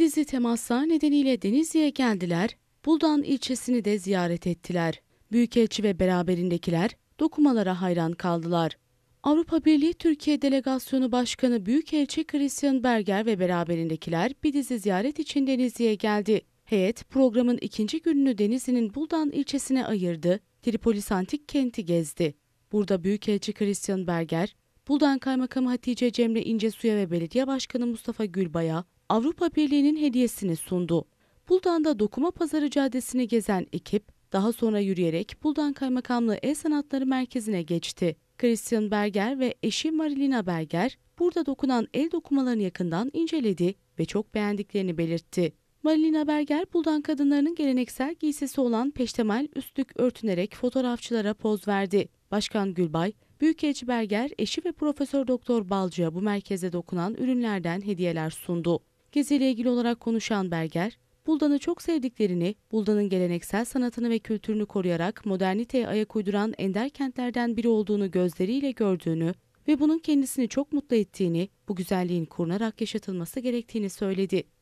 Gedizli temaslar nedeniyle Denizli'ye geldiler, Buldan ilçesini de ziyaret ettiler. Büyükelçi ve beraberindekiler dokumalara hayran kaldılar. Avrupa Birliği Türkiye Delegasyonu Başkanı Büyükelçi Christian Berger ve beraberindekiler bir dizi ziyaret için Denizli'ye geldi. Heyet programın ikinci gününü Denizli'nin Buldan ilçesine ayırdı, Tripolis Antik Kenti gezdi. Burada Büyükelçi Christian Berger, Buldan Kaymakamı Hatice Cemre İncesu'ya ve Belediye Başkanı Mustafa Gülbay'a Avrupa Birliği'nin hediyesini sundu. Buldan'da Dokuma Pazarı Caddesi'ni gezen ekip daha sonra yürüyerek Buldan Kaymakamlığı El Sanatları Merkezi'ne geçti. Christian Berger ve eşi Marilina Berger burada dokunan el dokumalarını yakından inceledi ve çok beğendiklerini belirtti. Marilina Berger, Buldan kadınlarının geleneksel giysisi olan peştemal üstlük örtünerek fotoğrafçılara poz verdi. Başkan Gülbay, Büyükelçi Berger, eşi ve Profesör Doktor Balcı'ya bu merkeze dokunan ürünlerden hediyeler sundu. Geziyle ilgili olarak konuşan Berger, Buldan'ı çok sevdiklerini, Buldan'ın geleneksel sanatını ve kültürünü koruyarak moderniteye ayak uyduran ender kentlerden biri olduğunu gözleriyle gördüğünü ve bunun kendisini çok mutlu ettiğini, bu güzelliğin korunarak yaşatılması gerektiğini söyledi.